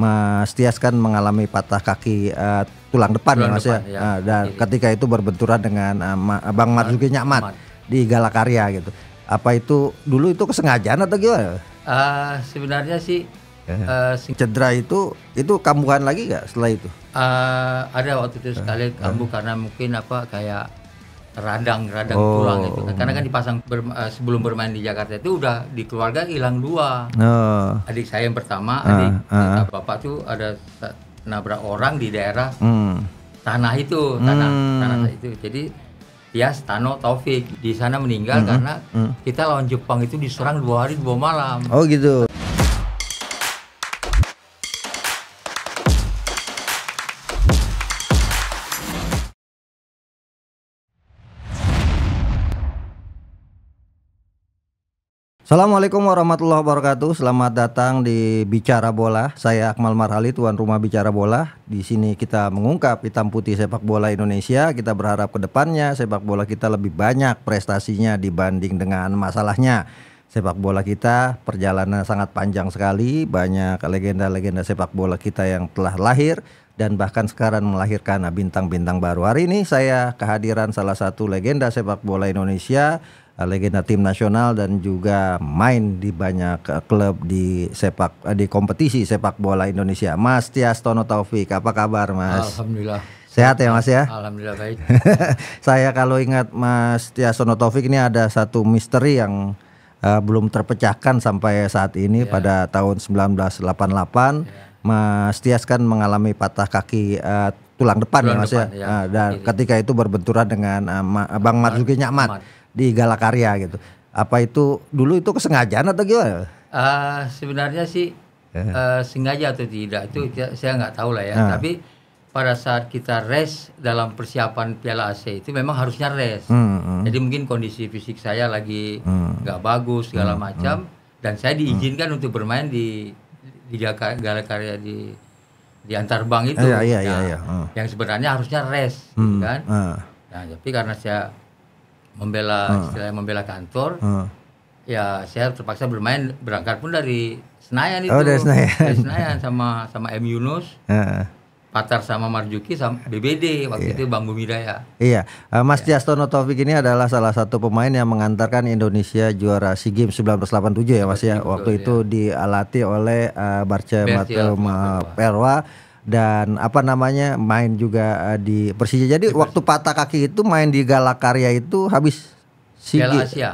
Mas Tias kan mengalami patah kaki uh, tulang depan ya, tulang ya Mas depan, ya. ya. Uh, dan Jadi. Iya, iya. ketika itu berbenturan dengan uh, Ma, Bang Marzuki Nyakmat di Galakarya gitu. Apa itu dulu itu kesengajaan atau gimana? Uh, sebenarnya sih uh, cedera itu itu kambuhan lagi gak setelah itu? Uh, ada waktu itu sekali ya. kambuh uh. karena mungkin apa kayak radang-radang oh. tulang itu kan karena kan oh. dipasang ber, uh, eh, sebelum bermain di Jakarta itu udah di keluarga hilang dua oh. adik saya yang pertama uh, adik uh. bapak tuh ada nabrak orang di daerah hmm. tanah itu tanah hmm. tanah itu jadi ya Stano Taufik di sana meninggal hmm. hmm. karena hmm. kita lawan Jepang itu diserang dua hari dua malam oh gitu Assalamualaikum warahmatullahi wabarakatuh. Selamat datang di Bicara Bola. Saya Akmal Marhali, tuan rumah Bicara Bola. Di sini kita mengungkap hitam putih sepak bola Indonesia. Kita berharap ke depannya sepak bola kita lebih banyak prestasinya dibanding dengan masalahnya. Sepak bola kita perjalanan sangat panjang sekali. Banyak legenda-legenda sepak bola kita yang telah lahir dan bahkan sekarang melahirkan bintang-bintang baru. Hari ini saya kehadiran salah satu legenda sepak bola Indonesia Eh, legenda tim nasional dan juga main di banyak eh, klub di sepak eh, di kompetisi sepak bola Indonesia. Mas Tias Tono Taufik, apa kabar Mas? Alhamdulillah. Sehat ya Mas ya? Alhamdulillah baik. Saya kalau ingat Mas Tias Tono Taufik ini ada satu misteri yang uh, belum terpecahkan sampai saat ini yeah. pada tahun 1988. Yeah. Mas Tias kan mengalami patah kaki uh, tulang depan tulang ya Mas ya? depan, ya. ya. Uh, dan iya, iya. ketika itu berbenturan dengan uh, Bang Marzuki Nyakmat di Galakarya gitu. Apa itu dulu itu kesengajaan atau gimana? Uh, sebenarnya sih uh, sengaja atau tidak itu hmm. ya, saya nggak tahu lah ya. Uh. Tapi pada saat kita rest dalam persiapan Piala AC itu memang harusnya rest. Hmm, hmm. Jadi mungkin kondisi fisik saya lagi hmm. nggak hmm. bagus segala hmm, macam hmm. dan saya diizinkan hmm. untuk bermain di di Galakarya di di antar bank itu. Iya, iya, iya, nah, iya. Yang sebenarnya harusnya rest hmm. kan. Uh. Nah, tapi karena saya membela uh. membela kantor uh. ya saya terpaksa bermain berangkat pun dari Senayan oh, itu oh, dari Senayan, dari Senayan sama sama M Yunus uh. Patar sama Marjuki sama BBD waktu yeah. itu Bang Bumi Daya. Iya, uh, Mas yeah. Jastono Taufik ini adalah salah satu pemain yang mengantarkan Indonesia juara SEA Games 1987 ya Mas ya. Waktu ya. itu yeah. dialati oleh uh, Barca Matel Perwa dan apa namanya main juga eh, di Persija. Jadi di waktu patah kaki itu main di Galakarya itu habis Sigi,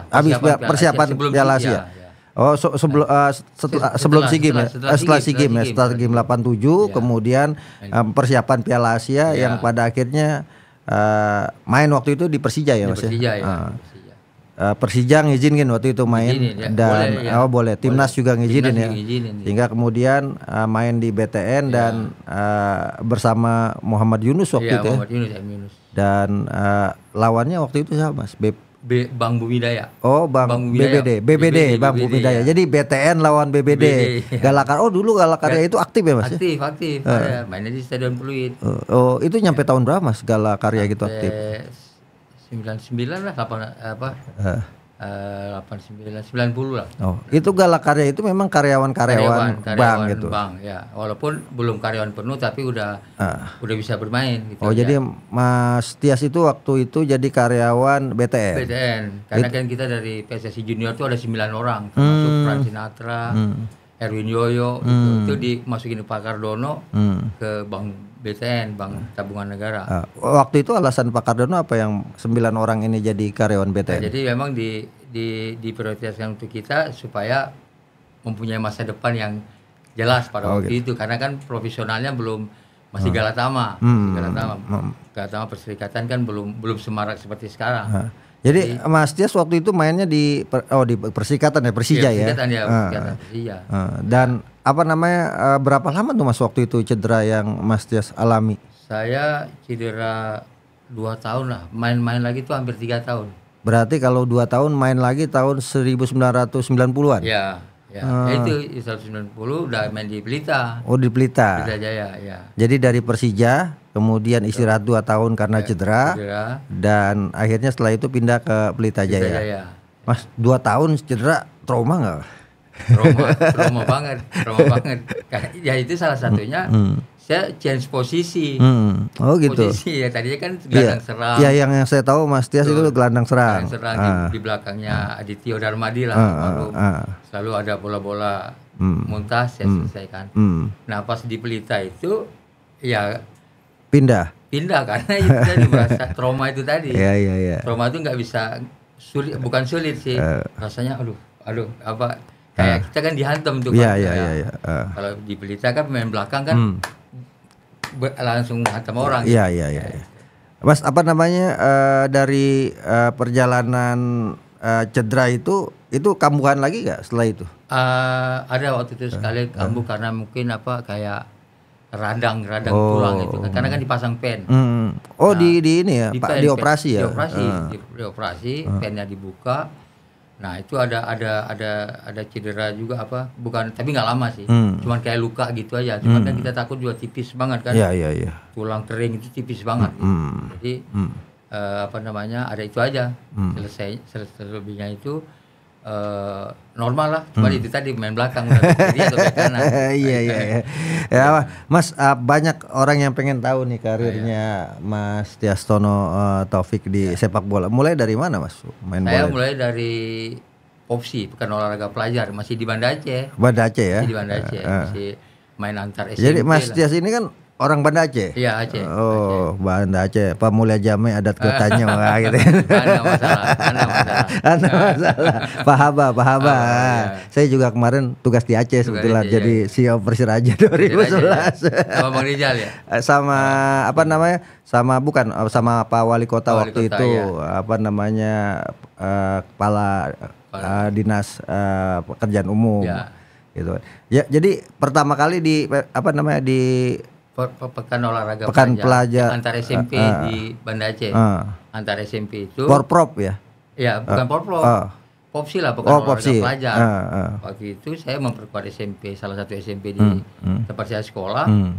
habis persiapan, persiapan Piala Asia. Asia. Ya, ya. Oh so, sebelum uh, uh, sebelum SEA Games ya. Setelah SEA ya, setelah SEA 87 ya. kemudian um, persiapan Piala Asia ya. yang pada akhirnya uh, main waktu itu di Persija ya, Mas ya. Persija ya. Uh uh, eh, Persija ngizinin waktu itu main ya. dan boleh, ya. oh boleh timnas boleh. juga ngizinin timnas ya. Ngizinin, ya. Sehingga kemudian uh, main di BTN ya. dan uh, bersama Muhammad Yunus waktu ya, itu. Ya. Muhammad ya. Yunus, ya, Yunus. Dan uh, lawannya waktu itu siapa Mas? B B Bang Bumidaya. Oh, Bang, Bang Bumidaya. BBD. BBD, BBD Bang Bumidaya. Ya. Jadi BTN lawan BBD. BBD ya. Galakar. Oh, dulu Galakarya itu aktif ya, Mas? Ya? Aktif, aktif. Uh. Mainnya di Stadion Pluit. Uh. Oh, itu nyampe ya. tahun berapa, Mas? ya gitu aktif. 99 lah 8 apa uh. sembilan, 89 90 lah. Oh, itu galak karya itu memang karyawan-karyawan karyawan, gitu. Bang, ya. Walaupun belum karyawan penuh tapi udah uh. udah bisa bermain gitu. Oh, aja. Ya. jadi Mas Tias itu waktu itu jadi karyawan BTN. BTN. Karena It... kan kita dari PSSI Junior itu ada sembilan orang hmm. termasuk hmm. Fran Sinatra, hmm. Erwin Yoyo gitu. hmm. itu, itu dimasukin Pak Kardono hmm. ke Bank BTN Bank hmm. Tabungan Negara. Nah, waktu itu alasan Pak Kardono apa yang sembilan orang ini jadi karyawan BTN? Nah, jadi memang di di diprioritaskan untuk kita supaya mempunyai masa depan yang jelas pada oh, waktu gitu. itu karena kan profesionalnya belum masih hmm. galatama, hmm. galatama, hmm. galatama perserikatan kan belum belum semarak seperti sekarang. Hmm. Jadi, Jadi Mas Tias waktu itu mainnya di oh di Persikatan ya Persija iya, ya. Persikatan ya, ya ah. Persikatan, Persija. Uh, ah. dan apa namanya eh, berapa lama tuh Mas waktu itu cedera yang Mas Tias alami? Saya cedera dua tahun lah, main-main lagi tuh hampir tiga tahun. Berarti kalau dua tahun main lagi tahun 1990-an? Iya, iya. ah. Ya, ya. Hmm. itu 1990 udah main di Pelita. Oh di Pelita. Pelita Jaya, ya. Jadi dari Persija, kemudian istirahat dua tahun karena ya, cedera, cedera, dan akhirnya setelah itu pindah ke Pelita Jaya. Pelita Jaya. Mas dua tahun cedera trauma nggak? Roma, Roma banget, Roma banget. Ya itu salah satunya hmm, hmm saya change posisi. Hmm. Oh gitu. Posisi ya tadinya kan gelandang yeah. serang. Iya yang saya tahu Mas Tias itu gelandang serang. Gelandang serang ah. di, di belakangnya ah. Adityo Darmadi lah ah, selalu, ah, ah. selalu ada bola-bola hmm. muntah saya hmm. selesaikan. Hmm. Nah pas di Pelita itu ya pindah. Pindah karena itu tadi merasa trauma itu tadi. Iya iya iya. Yeah. Trauma itu nggak bisa sulit bukan sulit sih. Uh. Rasanya aduh aduh apa Kayak ah. kita kan dihantam tuh yeah, kan. Iya, nah, iya, iya. Ah. Kalau di berita kan pemain belakang kan hmm. langsung hantam orang. Iya, iya, iya, iya. Mas apa namanya uh, dari uh, perjalanan uh, cedera itu itu kambuhan lagi gak setelah itu? Uh, ada waktu itu sekali uh, kambuh uh. karena mungkin apa kayak radang radang oh. tulang itu kan karena kan oh. dipasang pen. Mm. Oh nah, di di ini ya di Pak pen, operasi pen, ya. operasi uh. di, di, operasi, uh. pennya dibuka Nah itu ada ada ada ada cedera juga apa bukan tapi nggak lama sih hmm. cuman kayak luka gitu aja cuman kan hmm. kan kita takut juga tipis banget kan yeah, yeah, yeah. tulang kering itu tipis banget hmm. gitu. jadi hmm. Uh, apa namanya ada itu aja hmm. selesai selebihnya itu uh, normal lah cuma hmm. itu tadi main belakang udah kiri atau kanan iya nah, iya, iya ya mas uh, banyak orang yang pengen tahu nih karirnya ah, iya. mas Tiastono uh, Taufik di yeah. sepak bola mulai dari mana mas main saya bola mulai dari opsi bukan olahraga pelajar masih di Banda Aceh Banda Aceh ya masih di Banda Aceh uh, uh. masih main antar SMP jadi mas Tias ini kan orang Banda Aceh. Iya Aceh. Oh, Aceh. Banda Aceh. Pak Mulia Jame adat kotanya wah gitu. Ada masalah, ada masalah. Ada nah. masalah. Pahaba, pahaba. Oh, ah, iya. Saya juga kemarin tugas di Aceh sebetulnya jadi iya. CEO Persiraja 2011. Ya. Sama Bang Rizal ya. Eh, sama nah. apa namanya? Sama bukan eh, sama Pak Wali Kota Wali waktu Kota, itu iya. apa namanya? Uh, kepala uh, dinas uh, pekerjaan umum. Iya. Gitu. Ya, jadi pertama kali di apa namanya di pe pe pekan olahraga pekan pelajar, antar ah, SMP uh, ah, uh, di ah. Banda Aceh. Uh, antar SMP itu Porprov ya? Ya, bukan uh, Porprov. Uh, Popsi lah pekan oh, olahraga popsi. pelajar. Uh, uh. Waktu itu saya memperkuat SMP, salah satu SMP di hmm, hmm, tempat saya sekolah. Hmm.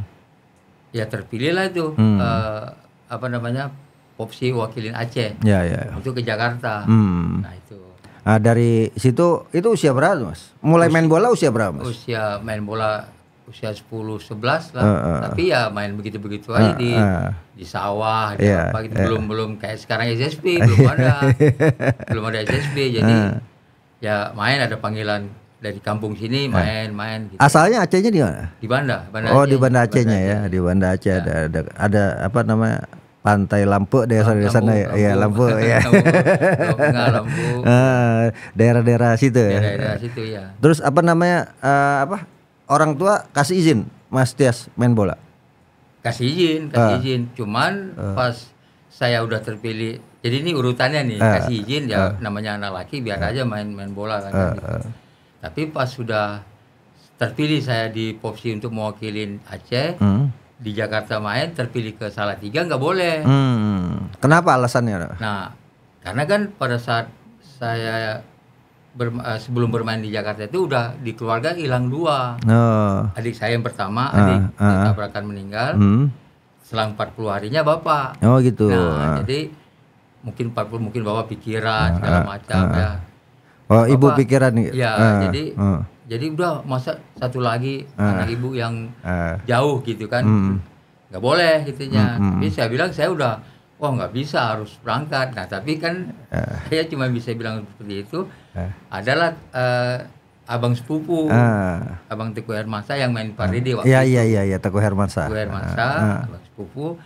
Ya terpilih lah itu hmm. uh, apa namanya? Popsi wakilin Aceh. Ya, ya, ya. Itu ke Jakarta. Hmm. Nah, itu Nah, dari situ itu usia berapa mas? Mulai usia, main bola usia berapa mas? Usia main bola usia 10 11 lah. Uh, uh, Tapi ah. ya main begitu-begitu aja di uh, di sawah di yeah, apa gitu. Yeah. Belum belum kayak sekarang SSB belum ada. belum ada SSB jadi uh. ya main ada panggilan dari kampung sini main-main gitu. Asalnya Acehnya di mana? Di Banda, Banda Oh, Aceh, di Banda Acehnya ya. Di Banda Aceh ya. ada, ada ada apa namanya? Pantai Lampu daerah Lampu, sana Lampu, ya, Lampu, ya. Lampu, Lampu. Iya. daerah-daerah situ ya. Daerah-daerah situ ya. Terus apa namanya? Uh, apa? orang tua kasih izin Mas Tias main bola? Kasih izin, kasih uh. izin. Cuman uh. pas saya udah terpilih, jadi ini urutannya nih, uh. kasih izin ya uh. namanya anak laki biar uh. aja main-main bola kan. Uh. Uh. Tapi pas sudah terpilih saya di Popsi untuk mewakilin Aceh, uh, di Jakarta main terpilih ke salah tiga nggak boleh. Hmm. Kenapa alasannya? Nah, karena kan pada saat saya ber, uh, eh, sebelum bermain di Jakarta itu udah di keluarga hilang dua. Oh. Adik saya yang pertama, uh, adik uh, ah, ah. tabrakan meninggal. Hmm. Selang 40 harinya bapak. Oh gitu. Nah, uh. jadi mungkin 40 mungkin bawa pikiran uh, segala macam uh, uh. ya. Oh, bapak, ibu pikiran ya. Uh, jadi uh. jadi udah masa satu lagi uh, anak ibu yang uh, jauh gitu kan. Hmm. nggak boleh gitunya. Mm, Tapi saya bilang saya udah wah oh, nggak bisa harus berangkat. Nah, tapi kan uh. saya cuma bisa bilang seperti itu eh. adalah uh, abang sepupu ah. abang Teguh Hermansa yang main paride eh. ah. waktu ya, itu. Iya iya iya Teguh Hermansa. Teguh Hermansa ah. abang sepupu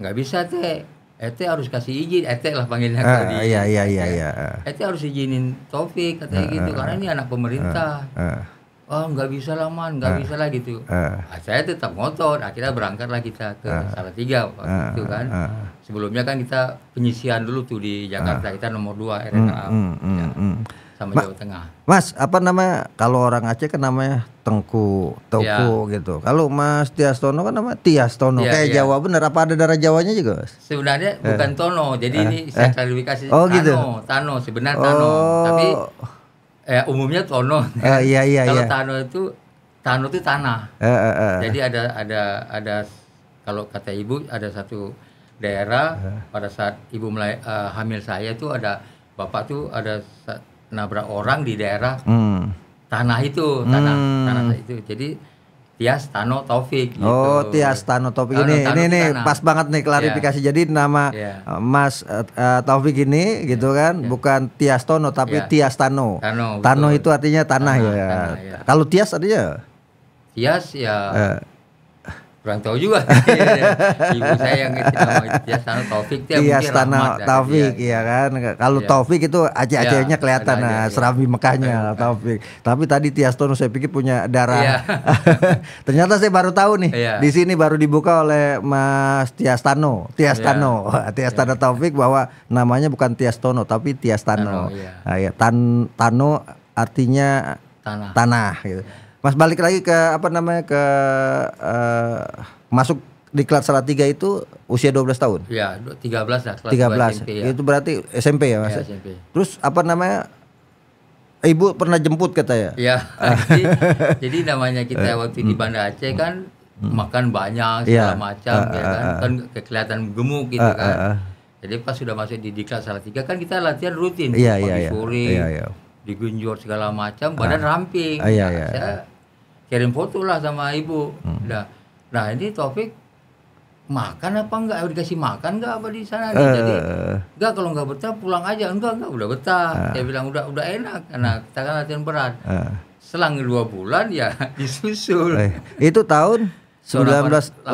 nggak bisa teh Ete harus kasih izin, Ete lah panggilnya uh, tadi. Iya iya iya iya. Ete harus izinin Taufik katanya uh, gitu karena ini anak pemerintah. Uh, uh. Oh nggak bisa lah man, nggak uh, bisa lah gitu. Uh, nah, saya tetap ngotot, akhirnya berangkatlah kita ke uh, Salatiga waktu uh, itu kan. Uh, Sebelumnya kan kita penyisian dulu tuh di Jakarta, uh, kita nomor dua RNA. Mm, mm, mm, ya. mm, mm sama Ma Jawa Tengah. Mas, apa namanya? Kalau orang Aceh kan namanya Tengku, Tengku ya. gitu. Kalau Mas Tias Tono kan nama Tono. Ya, Kayak ya. Jawa bener apa ada darah Jawanya juga, Mas? Sebenarnya eh. bukan Tono. Jadi eh. ini saya eh. klarifikasi oh, Tano, gitu. Tano sebenarnya oh. Tano. Tapi eh, umumnya Tono. Eh, iya iya Kalau iya. Tano itu Tano itu tanah. Eh, eh, eh. eh. Jadi ada ada ada kalau kata ibu ada satu daerah eh. pada saat ibu mulai uh, eh, hamil saya itu ada bapak tuh ada nabrak orang di daerah hmm. tanah itu tanah hmm. tanah itu jadi Tias Tano Taufik gitu. Oh, Tias Tano Taufik ini Tano, ini nih pas banget nih klarifikasi. Yeah. Jadi nama yeah. Iya. Mas uh, Taufik ini yeah. gitu iya. kan yeah. bukan Tias Tono tapi yeah. Tias Tano. Tano, Tano itu artinya tanah, tanah ya. ya. Kalau Tias artinya Tias ya uh kurang tahu juga iya, iya. ibu saya yang ya Stana Taufik dia iya Taufik ya, iya, ya. iya. kan kalau iya. Taufik itu aceh-acehnya iya, kelihatan nah, serambi Mekahnya Taufik tapi tadi Tias Tono saya pikir punya darah ternyata saya baru tahu nih di sini baru dibuka oleh Mas Tias Tano Tias Tano Tias Tano Taufik bahwa namanya bukan Tias Tono tapi Tias Tano, Tano Nah, ya. Tan Tano artinya tanah, tanah gitu. Mas balik lagi ke apa namanya ke uh, masuk di kelas tiga itu usia 12 tahun. Iya, 13 lah kelas 13. SMP, ya. Itu berarti SMP ya, Mas. Ya, SMP. Terus apa namanya Ibu pernah jemput katanya. Iya. Ah. jadi, jadi namanya kita eh. waktu di hmm. Banda Aceh kan hmm. makan banyak iya. segala ah, ya. macam uh, ya kan. Uh, uh, kan kelihatan gemuk gitu uh, uh, kan. Jadi pas sudah masuk di, di salah tiga kan kita latihan rutin ya, ya, ya. Ya, Yeah, Digunjur segala macam, badan ramping. Uh, iya, saya iya kirim foto lah sama ibu hmm. nah ini topik makan apa enggak dikasih makan enggak apa di sana uh. jadi enggak kalau enggak betah pulang aja enggak enggak udah betah uh. Eh. saya bilang udah udah enak karena kita kan latihan berat uh. selang dua bulan ya disusul eh, itu tahun 1980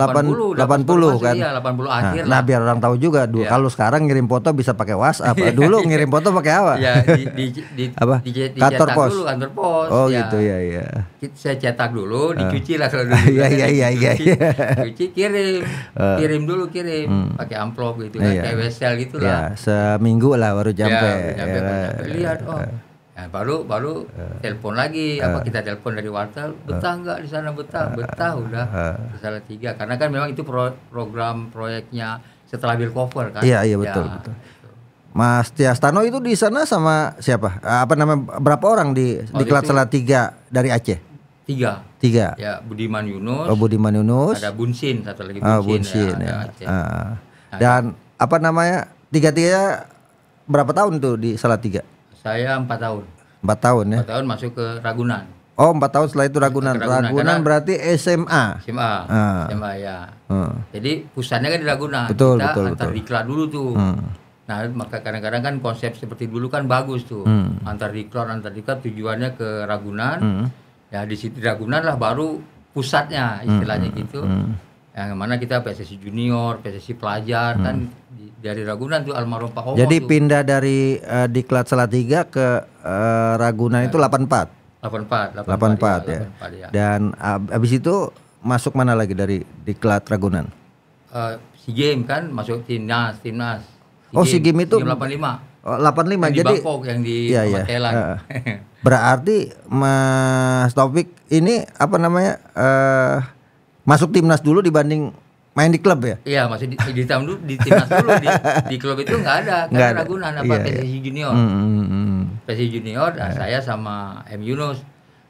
kan. Iya, 80 nah, akhir. Nah, lah. nah biar orang tahu juga dulu yeah. kalau sekarang ngirim foto bisa pakai WhatsApp. Iya. dulu ngirim foto pakai apa? Ya di di, di apa? Di, di kantor pos. Dulu, kantor pos. Oh ya. gitu ya ya. Saya cetak dulu, ah. dicuci lah kalau dulu. Iya iya iya iya. iya. Cuci kirim. Uh. Kirim dulu kirim hmm. pakai amplop gitu kan, iya. kayak wesel gitu lah. Ya, seminggu lah baru sampai. Ya, ya, Lihat oh Nah, baru baru uh, telepon lagi uh, apa eh. kita telepon dari wartel betah nggak di sana betah betah udah di salah tiga karena kan memang itu pro, program proyeknya setelah bill cover kan iya iya betul ya. betul Mas Tiastano itu di sana sama siapa apa namanya berapa orang di oh, di kelas salah tiga dari Aceh tiga tiga ya Budiman Yunus oh, Budiman Yunus ada Bunsin satu lagi Bunsin, oh, ah, Bunsin ya, ya. Uh, dan apa namanya tiga tiga berapa tahun tuh di salah tiga saya empat tahun. Empat tahun ya? Empat tahun masuk ke Ragunan. Oh empat tahun setelah itu Ragunan. Ragunan, Ragunan berarti SMA. SMA. Ah. SMA ya. Hmm. Jadi pusatnya kan di Ragunan. Betul Kita betul antar betul. diklat dulu tuh. Hmm. Nah maka kadang-kadang kan konsep seperti dulu kan bagus tuh. Hmm. Antar diklat antar diklat tujuannya ke Ragunan. Hmm. Ya di situ Ragunan lah baru pusatnya istilahnya hmm. hmm gitu. Hmm, hmm yang mana kita PSSI junior, PSSI pelajar kan hmm. kan dari Ragunan tuh almarhum Pak Omo. Jadi tuh. pindah dari uh, eh, Diklat Salatiga ke uh, Ragunan nah, itu 84. 84, 84, 84 ya. 84, ya. Dan habis itu masuk mana lagi dari Diklat Ragunan? Uh, si game kan masuk timnas, timnas. Si oh, game, si game itu game 85. Oh, 85 yang jadi di Bangkok yang di iya, iya. Uh, berarti Mas topik ini apa namanya? Uh, Masuk timnas dulu dibanding main di klub ya? Iya, masih di, di di timnas dulu di, di klub itu nggak ada karena ada. Ragunan apa iya, PSSI iya. Junior. Mm, mm, hmm, mm. PSSI Junior, nah, saya sama M Yunus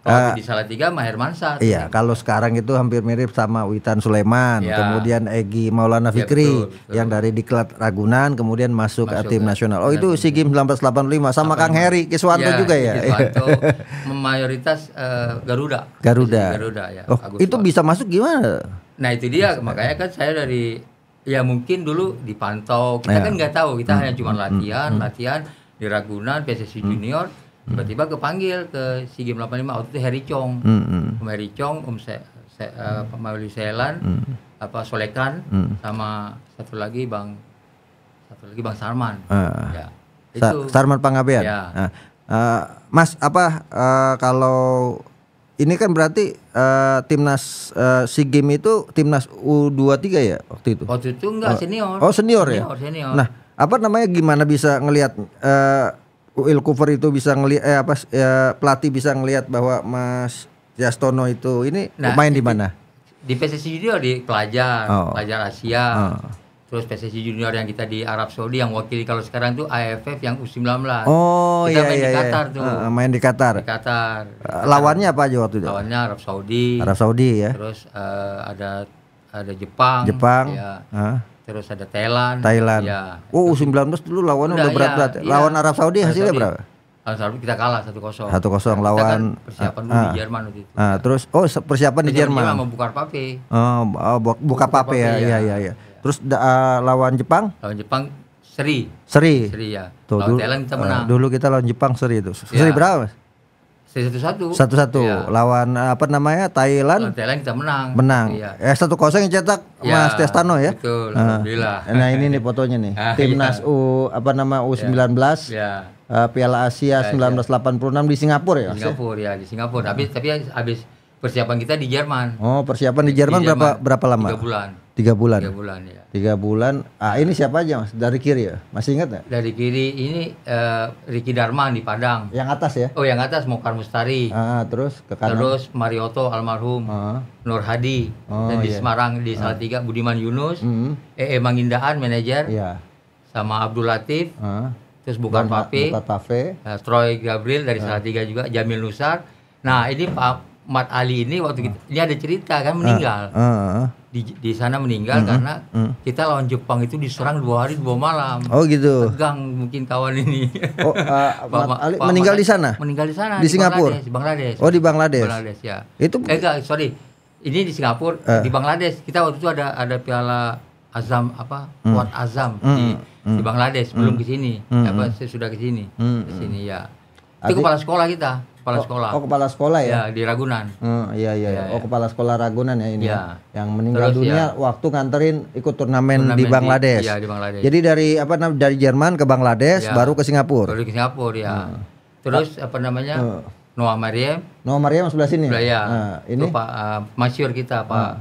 kalau uh, di Salatiga Maher mansat Iya, kalau sekarang itu hampir mirip sama Witan Sulaiman, ya. kemudian Egi Maulana iya, Fikri ya, betul, betul. yang dari Diklat Ragunan kemudian masuk, masuk tim ke, nasional. Oh, itu SEA Games 1985 sama Apa, Kang Heri Kiswanto ya, juga ya. Kiswanto mayoritas uh, Garuda. Garuda. Garuda ya. Oh, Agus itu Suat. bisa masuk gimana? Nah, itu dia bisa. makanya kan saya dari ya mungkin dulu dipantau. Kita ya. kan nggak tahu, kita hmm. hanya cuma hmm. latihan, hmm. latihan di Ragunan PSSI hmm. Junior tiba-tiba kepanggil ke si game 85 waktu itu Harry Chong hmm, hmm. Om Harry Chong Om Se, Se, uh, eh, Mawili Selan hmm. apa Solekan hmm. sama satu lagi Bang satu lagi Bang Sarman uh. ya Sa Sarman Pangabean ya. uh, Uh, mas apa uh, kalau ini kan berarti uh, timnas uh, SEA Games itu timnas U23 ya waktu itu. Waktu itu enggak oh. senior. Oh, senior, ya? senior ya. Senior. Nah, apa namanya gimana bisa ngelihat uh, Will Kufur itu bisa ngelihat eh, apa ya, pelatih bisa ngelihat bahwa Mas Jastono itu ini nah, main di mana? Di PSSI Junior di pelajar, oh. pelajar Asia. Oh. Terus PSSI Junior yang kita di Arab Saudi yang wakili kalau sekarang itu AFF yang U19. Oh kita iya main iya. di iya. Qatar iya. tuh. Uh, main di Qatar. Di Qatar. Uh, lawannya apa aja waktu itu? Lawannya Arab Saudi. Arab Saudi ya. Terus uh, ada ada Jepang. Jepang. Ya. Uh terus ada Thailand. Thailand. Ya. Oh, U19 dulu lawannya udah berat-berat. Ya, ya. Lawan Arab Saudi Arab hasilnya Saudi. berapa? Arab Saudi kita kalah 1-0. 1-0 nah, lawan kan persiapan uh, ah, di ah. Jerman waktu itu. Uh, ah, terus oh persiapan, persiapan di Jerman. Jerman membuka Pape. Oh, oh buka, buka buka Pape, ya, pape ya. Iya, iya, iya. Terus da, uh, lawan Jepang? Lawan Jepang seri. Seri. Seri ya. Tuh, lawan dulu, Thailand kita ah, menang. Uh, dulu kita lawan Jepang seri itu. Iya. Seri ya. berapa? satu-satu. Satu-satu. Ya. Lawan apa namanya? Thailand. Lawan Thailand kita menang. Menang. Iya. Eh satu kosong yang cetak ya, Mas Testano ya. Betul. Ah. Alhamdulillah. Nah, ini nih fotonya nih. Ah, Timnas iya. U apa nama u iya. sembilan Ya. Uh, Piala Asia ya, 1986 ya. di Singapura ya. ya? Singapura ya, di Singapura. Ah. Tapi tapi habis persiapan kita di Jerman. Oh, persiapan di Jerman, di Jerman berapa berapa lama? 3 bulan. Tiga bulan. Tiga bulan ya. Tiga bulan. Ah ini siapa aja mas? Dari kiri ya? Masih ingat nggak? Dari kiri ini uh, eh, Riki Darman di Padang. Yang atas ya? Oh yang atas Mokar Mustari. Ah terus ke kanan. Terus Marioto almarhum. Ah. Nur Hadi. Oh, dan di yeah. Semarang di ah. tiga ah. Budiman Yunus. Mm. E.E. Eh, eh, Mangindaan manajer. Iya. Sama Abdul Latif. Ah. Terus Bukan Pape. Uh, Troy Gabriel dari ah. tiga juga. Jamil Nusar. Nah ini Pak Mat Ali ini waktu kita, uh. dia ada cerita kan meninggal. Uh, uh, Di, di sana meninggal uh, karena uh. kita lawan Jepang itu diserang dua hari dua malam. Oh gitu. Tegang mungkin kawan ini. Oh, uh, Mat Ali Pak meninggal Mat, di sana? Meninggal di sana. Di, di Singapura. Bangladesh, Bangladesh. Oh di Bangladesh. Bangladesh ya. Itu. Eh enggak, sorry. Ini di Singapura, uh. di Bangladesh. Kita waktu itu ada ada piala Azam apa? Mm. Kuat Azam uh. di uh. di Bangladesh. Belum ke sini. Apa saya sudah ke sini. Ke sini ya. Itu kepala sekolah kita kepala oh, sekolah. Oh, kepala sekolah ya? Ya di Ragunan. Hmm, iya, iya iya. Ya, ya. Oh kepala sekolah Ragunan ya ini. Ya? ya. Yang meninggal Terus, dunia ya. waktu nganterin ikut turnamen, turnamen di Bangladesh. Iya di Bangladesh. Jadi dari apa namanya dari Jerman ke Bangladesh ya. baru ke Singapura. Baru ke Singapura ya. Hmm. Terus apa namanya? Uh. Noah Mariam. Noah Mariam sebelah sini. Sebelah ya. Nah, ini Tuh, Pak uh, Masyur kita Pak hmm.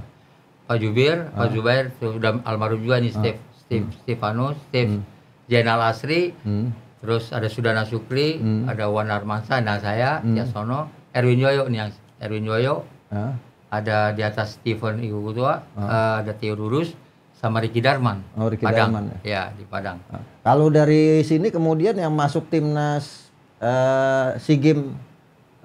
Pak Jubir, hmm. Ah. Pak Zubair sudah almarhum juga nih Steve, Steve ah. Stefano, Steve hmm. Jenal hmm. Asri. Hmm terus ada Sudana Sukri, hmm. ada Wan Armansa, nah saya, hmm. Yasono, Erwin Joyo nih yang Erwin Joyo, huh? Ah. ada di atas Stephen Iku huh? Ah. uh, eh, ada Tio Rurus, sama Ricky Darman. Oh Ricky Padang. Darman ya. ya di Padang. Huh. Ah. Kalau dari sini kemudian yang masuk timnas uh, Sea Games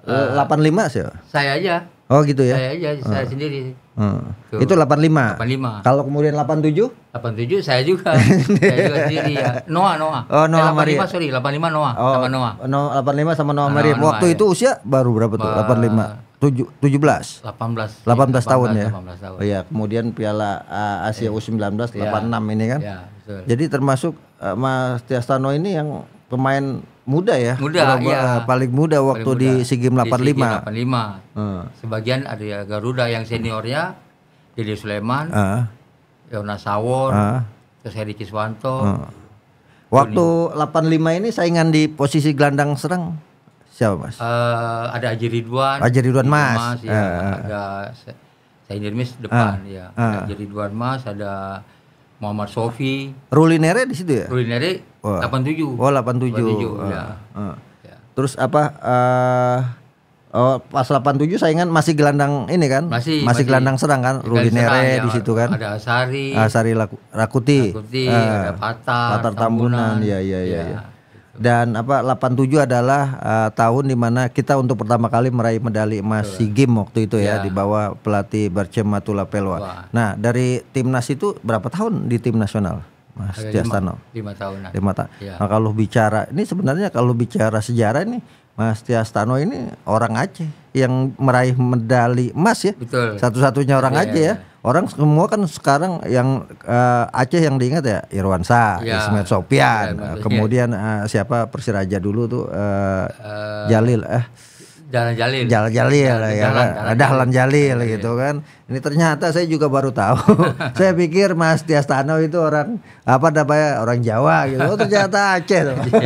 uh, eh, 85 sih? Saya aja. Oh gitu ya? Saya aja, uh. saya sendiri. Hmm. Itu 85. 85. Kalau kemudian 87? 87 saya juga. saya juga sendiri ya. Noah, Noah. Oh, Noah eh, 85, Maria. sorry, 85 Noah oh, sama Noah. No, 85 sama Noah, Noah Maria. Noah, Waktu Noah, itu ya. usia baru berapa tuh? Ba 85. 7 17 18 18, 18 tahun ya. 18 tahun. Oh iya, kemudian Piala uh, Asia U19 86 yeah. ini kan. Yeah, betul. Jadi termasuk uh, Mas Tiastano ini yang pemain muda ya muda orang, Uh, paling muda waktu paling muda. di SEA Games 85 di 85 Uh. sebagian ada ya, Garuda yang seniornya Dede Suleman uh. Yona Sawon uh. terus Heri Kiswanto uh. waktu Juni. 85 ini saingan di posisi gelandang serang siapa mas? Uh, ada Aji Ridwan Aji Ridwan Mas, mas ya, ah. ada senior miss depan uh, ya. Uh. Ada Ridwan Mas, ada Muhammad Sofi. Ruli Nere di situ ya? Ruli Nere delapan tujuh, Oh, 87. 87 ah, ya. ah. ya. Terus apa uh, Oh, pas 87 ingat masih gelandang ini kan? Masih masih, gelandang serang kan? Rudi Nere ya, di situ kan? Ada Asari. Ah, Asari Laku, Rakuti. Rakuti, uh, ada Patar, Patar Tambunan. Iya, iya, iya. Ya. Iya. Gitu. Dan apa tujuh adalah uh, tahun dimana kita untuk pertama kali meraih medali emas SEA Game waktu itu ya, ya di bawah pelatih Barcema Pelwa. Nah, dari timnas itu berapa tahun di tim nasional? Mas Ada Tiastano. Lima, tahunan. Lima tahun. Ya. Nah kalau bicara ini sebenarnya kalau bicara sejarah ini Mas Tiastano ini orang Aceh yang meraih medali emas ya. Betul. Satu-satunya orang ya, Aceh ya. ya. Orang semua kan sekarang yang uh, Aceh yang diingat ya Irwansa, ya, Ismail Sopian, ya, kemudian uh, siapa Persiraja dulu tuh uh, uh, Jalil eh Jalan Jalil. Jalan Jalil ya jalan, kan. Jalan, Dahlan Jalil gitu kan. Ini ternyata saya juga baru tahu. saya pikir Mas Tiastano itu orang apa namanya orang Jawa gitu. Oh, ternyata Aceh dong. Iya.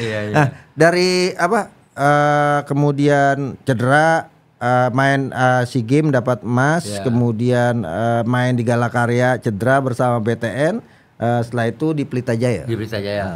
Iya, iya, Nah, dari apa uh, kemudian cedera Uh, main uh, SEA Game dapat emas, yeah. kemudian uh, main di Galakarya cedera bersama BTN, uh, setelah itu di Pelita Jaya. Di Pelita Jaya. Uh,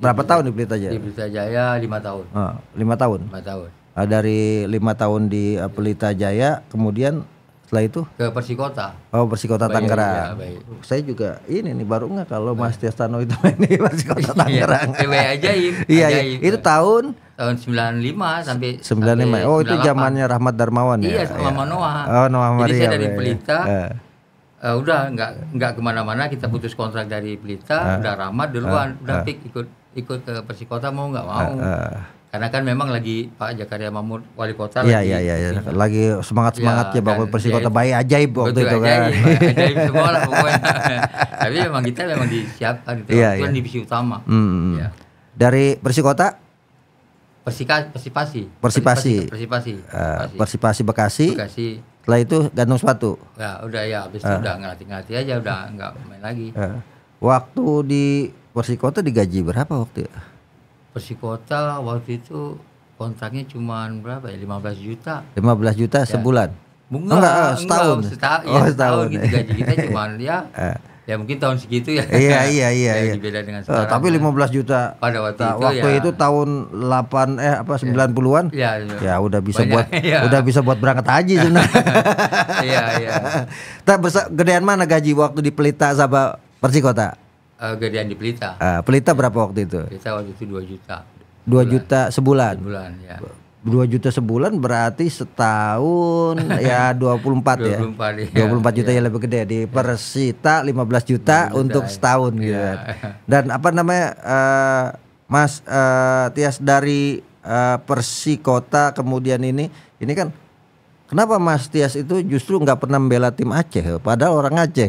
berapa di, tahun di Pelita Jaya? Di Pelita Jaya lima tahun. Ah, lima tahun. Lima tahun. Ah, dari lima tahun di uh, Pelita Jaya, kemudian setelah itu ke Persikota. Oh, Persikota Tangerang. Ya, Saya juga ini nih baru nggak kalau Mas Tiastano itu main di Persikota iya, Tangerang. Iya, aja. Iya, iya, iya. itu tahun tahun 95 sampai 95. Sampai oh, itu zamannya Rahmat Darmawan iya, ya. Iya, sama Noah. Oh, Noah Maria. Jadi saya dari Pelita. Ya uh, udah nggak nggak kemana-mana kita putus kontrak dari Pelita uh, udah Rahmat duluan uh, udah uh, pik ikut ikut ke Persikota mau nggak mau uh, uh, karena kan memang lagi Pak Jakaria Mamur wali kota iya, lagi iya, iya, iya. lagi semangat semangat iya, ya, ya bahwa kan. Persikota bayi ajaib waktu itu kan ajaib, semua lah tapi memang kita memang disiapkan itu iya, kan iya. divisi utama hmm. ya. dari Persikota Persika, Persipasi. Persipasi. Persipasi. Persipasi. Persipasi. Persipasi Bekasi. Bekasi setelah itu gantung sepatu ya udah ya habis uh. itu ah. udah ngelatih-ngelatih aja udah nggak main lagi uh. waktu di Persikota digaji berapa waktu ya? Persikota waktu itu kontraknya cuma berapa ya 15 juta 15 juta ya. sebulan Bunga, oh, enggak, oh, enggak, setahun. Enggak, setahun, ya, oh, setahun, setahun gitu gaji kita cuma ya ah. Ya mungkin tahun segitu ya. Iya iya iya. ya, iya. dengan eh, sekarang. Uh, tapi 15 ya. juta. Pada waktu, itu, waktu ya, itu tahun 8 eh apa 90-an? Ya. Iya. Ya, ya udah bisa banyak, buat ya. udah bisa buat berangkat haji sebenarnya. iya iya. Tapi besar gedean mana gaji waktu di Pelita sama Persikota? Uh, gedean di Pelita. Uh, Pelita berapa waktu itu? Pelita waktu itu 2 juta. 2 juta sebulan. Sebulan ya. 2 juta sebulan berarti setahun ya 24, 24 ya. 24 ya. 24 juta ya. yang lebih gede di Persita 15 juta, juta untuk iya. setahun ya. gitu. Iya. Dan apa namanya uh, Mas uh, Tias dari uh, eh, Persikota kemudian ini ini kan Kenapa Mas Tias itu justru nggak pernah membela tim Aceh, padahal orang Aceh?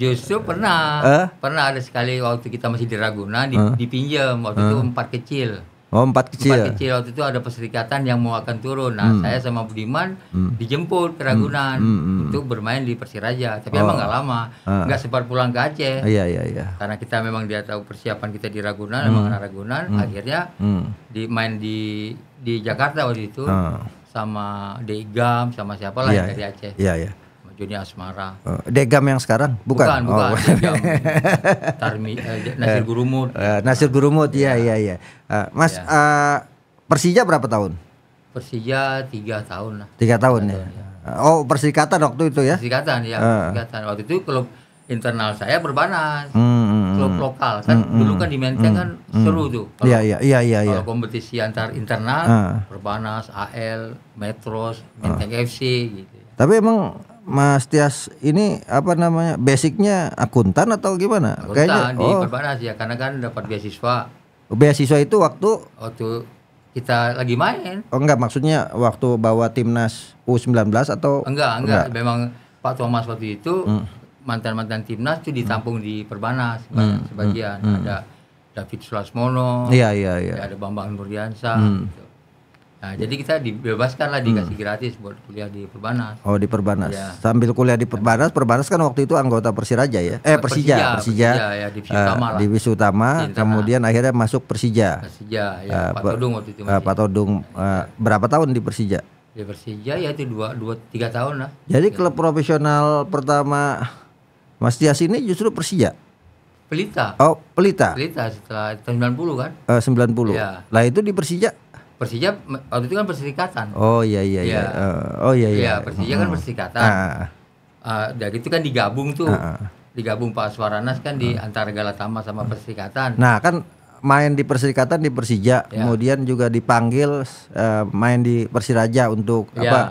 Justru pernah, eh? pernah ada sekali waktu kita masih di Ragunan, di, dipinjam waktu eh? itu empat kecil. Oh empat kecil. Empat kecil waktu itu ada perserikatan yang mau akan turun. Nah hmm. saya sama Budiman hmm. dijemput ke Ragunan hmm. Hmm. hmm, hmm. untuk bermain di Persiraja. Tapi oh. emang nggak lama, ah. nggak uh. sempat pulang ke Aceh. Ah, iya iya iya. Karena kita memang dia tahu persiapan kita di Ragunan, hmm. emang Ragunan. Hmm. Akhirnya hmm. di main di di Jakarta waktu itu uh. sama Degam sama siapa lah yeah, dari Aceh. Iya yeah, iya. Yeah. Joni Asmara. Uh, Degam yang sekarang? Bukan. Bukan, bukan. Oh. Degam. Tarmi, uh, Nasir eh, Gurumut. Uh, Nasir Gurumut, iya iya iya. Uh, mas ya. uh, Persija berapa tahun? Persija tiga tahun lah. Tiga tahun, tiga ya? tahun ya. ya. Oh Persikatan waktu itu ya? Persikatan ya. Uh. Persikatan waktu itu klub internal saya berbanas. Hmm, hmm, hmm. klub hmm, lokal kan hmm, hmm, dulu kan di Menteng hmm, kan seru tuh. Iya, iya iya iya iya. Kalau ya. kompetisi antar internal uh. berbanas, AL, Metros, Menteng uh. FC gitu. Ya. Tapi emang Mas Tias ini apa namanya basicnya akuntan atau gimana? Akuntan Kayaknya, di oh. Perbanas ya karena kan dapat beasiswa. Beasiswa itu waktu waktu kita lagi main. Oh enggak maksudnya waktu bawa timnas U19 atau enggak enggak, enggak. memang Pak Thomas waktu itu hmm. mantan-mantan timnas itu hmm. ditampung hmm. di Perbanas hmm. sebagian hmm. ada David Sulasmono, ya, ya, ya. ada Bambang Nurdiansa, hmm. Nah, jadi kita dibebaskan lah hmm. dikasih hmm. gratis buat kuliah di Perbanas. Oh, di Perbanas. Ya. Sambil kuliah di Perbanas, Perbanas kan waktu itu anggota Persiraja ya. Eh, Persija, Persija, Persija, Persija ya, di uh, ah, utama di kemudian akhirnya masuk Persija. Persija ya, uh, Pak Todung waktu itu. Uh, Pak Todung uh, ya. berapa tahun di Persija? Di Persija ya itu dua 2 3 tahun lah. Jadi ya. klub profesional pertama Mas Tias ini justru Persija. Pelita. Oh, Pelita. Pelita setelah tahun 90 kan? Eh, uh, 90. Ya. Lah itu di Persija Persija waktu itu kan perserikatan. Oh iya iya iya. Uh, oh iya iya. Iya, Persija kan hmm. kan perserikatan. Uh. Ah, uh, ah, ah. dari itu kan digabung tuh. Uh. Digabung Pak Suwarnas kan uh. di antara Galatama sama hmm. perserikatan. Nah, kan main di perserikatan di Persija, ya. kemudian juga dipanggil uh, main di Persiraja untuk ya. apa? Uh, ya.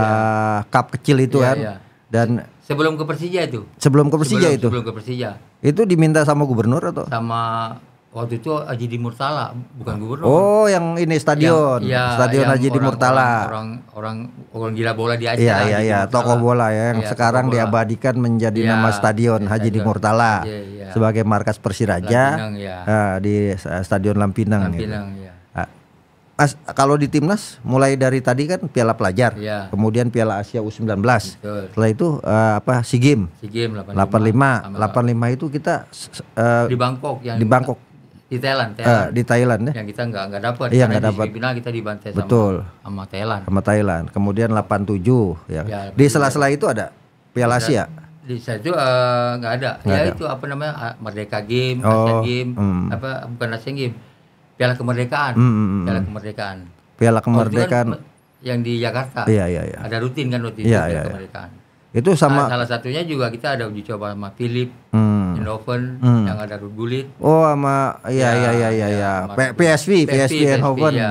Eh, cup kecil itu ya, kan. Ya. Dan sebelum ke Persija itu. Sebelum ke Persija sebelum, itu. Sebelum ke Persija. Itu diminta sama gubernur atau? Sama waktu itu Haji di Murtala bukan gubernur oh yang ini stadion ya, stadion Haji di Murtala orang, orang orang orang gila bola di Aceh iya iya iya tokoh bola ya yang ya, sekarang diabadikan menjadi ya, nama stadion ya, Haji di Murtala ya, ya. sebagai markas Persiraja ya. uh, di stadion Lampinang, gitu. Lampinang gitu. ya. Mas, kalau di timnas mulai dari tadi kan Piala Pelajar, ya. kemudian Piala Asia U19. Betul. Setelah itu uh, apa SEA Games? SEA Games 85. 85. 85 itu kita uh, di Bangkok yang di Bangkok di Thailand, ah, Thailand. Uh, di Thailand ya yang kita nggak nggak dapat iya nggak dapat final kita dibantai betul sama, sama Thailand sama Thailand kemudian 87 ya, ya di sela-sela itu ada Piala Asia di sela itu eh, nggak uh, ada gak ya ada. itu apa namanya ah, Merdeka Game oh, Asian Game hmm. apa bukan Asian Game Piala Kemerdekaan hmm, hmm. hmm Piala hmm. Kemerdekaan Piala kan Kemerdekaan oh, yang di Jakarta iya, iya, iya. ada rutin kan rutin ya, Piala ya, Kemerdekaan itu sama salah satunya juga kita ada uji coba sama Philip, hmm. hmm. yang ada Rudgulit. Oh, sama iya, ya iya, iya, ya ya ya ya. ya. PSV, PSV Inhoven ya. ya.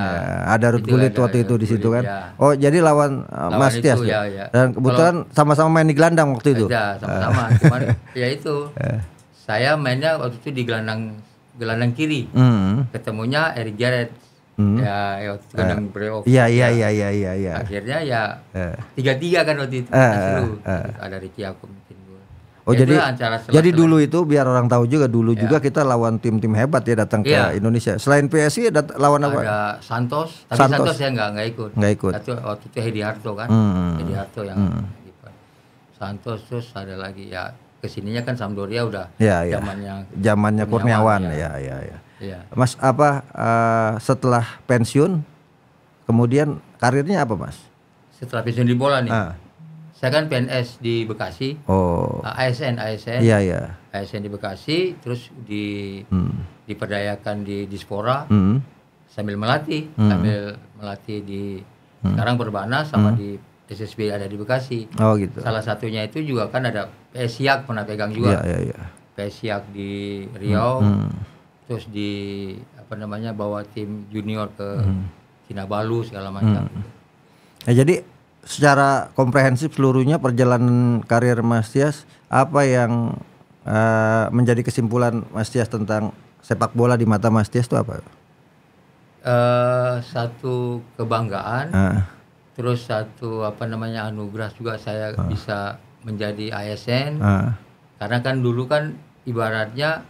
Ada Rudgulit waktu itu di situ kan. Ya. Oh, jadi lawan, eh, lawan Mas Tias. Ya, ya. ya. Dan kebetulan sama-sama main di gelandang waktu itu. Ya, sama-sama. Eh. Cuman ya itu. Eh. Saya mainnya waktu itu di gelandang gelandang kiri. Hmm. Ketemunya Eric Jarrett hmm. ya ya waktu itu uh, yang playoff iya iya iya iya iya ya. akhirnya ya eh. tiga tiga kan waktu itu uh, uh, ada Ricky aku mungkin gue oh ya, jadi jadi dulu itu biar orang tahu juga dulu ya. juga kita lawan tim tim hebat ya datang ya. ke iya. Indonesia selain PSI ya dat- lawan apa ada Santos tapi Santos, Santos ya nggak nggak ikut nggak ikut Satu, waktu itu Hedi Harto kan hmm. hmm Hedi hmm. Harto yang hmm. Santos terus ada lagi ya kesininya kan Sampdoria udah ya, ya. zamannya zamannya Kurniawan ya ya ya, ya yeah. Mas apa uh, setelah pensiun kemudian karirnya apa Mas? Setelah pensiun di bola nih. Ah. Saya kan PNS di Bekasi. Oh. ASN ah, ASN. Iya yeah, iya. ASN di Bekasi terus di hmm. diperdayakan di Dispora. Hmm. Sambil melatih, hmm. sambil melatih di hmm. sekarang Perbana sama hmm. di SSB ada di Bekasi. Oh gitu. Salah satunya itu juga kan ada PSIAK pernah pegang juga. Iya, iya, iya. PSIAK di Riau. Hmm terus di apa namanya bawa tim junior ke hmm. Balu segala macam. Hmm. Nah, jadi secara komprehensif seluruhnya perjalanan karir Mas Tias apa yang uh, menjadi kesimpulan Mas Tias tentang sepak bola di mata Mas Tias itu apa? Uh, satu kebanggaan, uh. terus satu apa namanya anugerah juga saya uh. bisa menjadi ASN, uh. Ah. karena kan dulu kan ibaratnya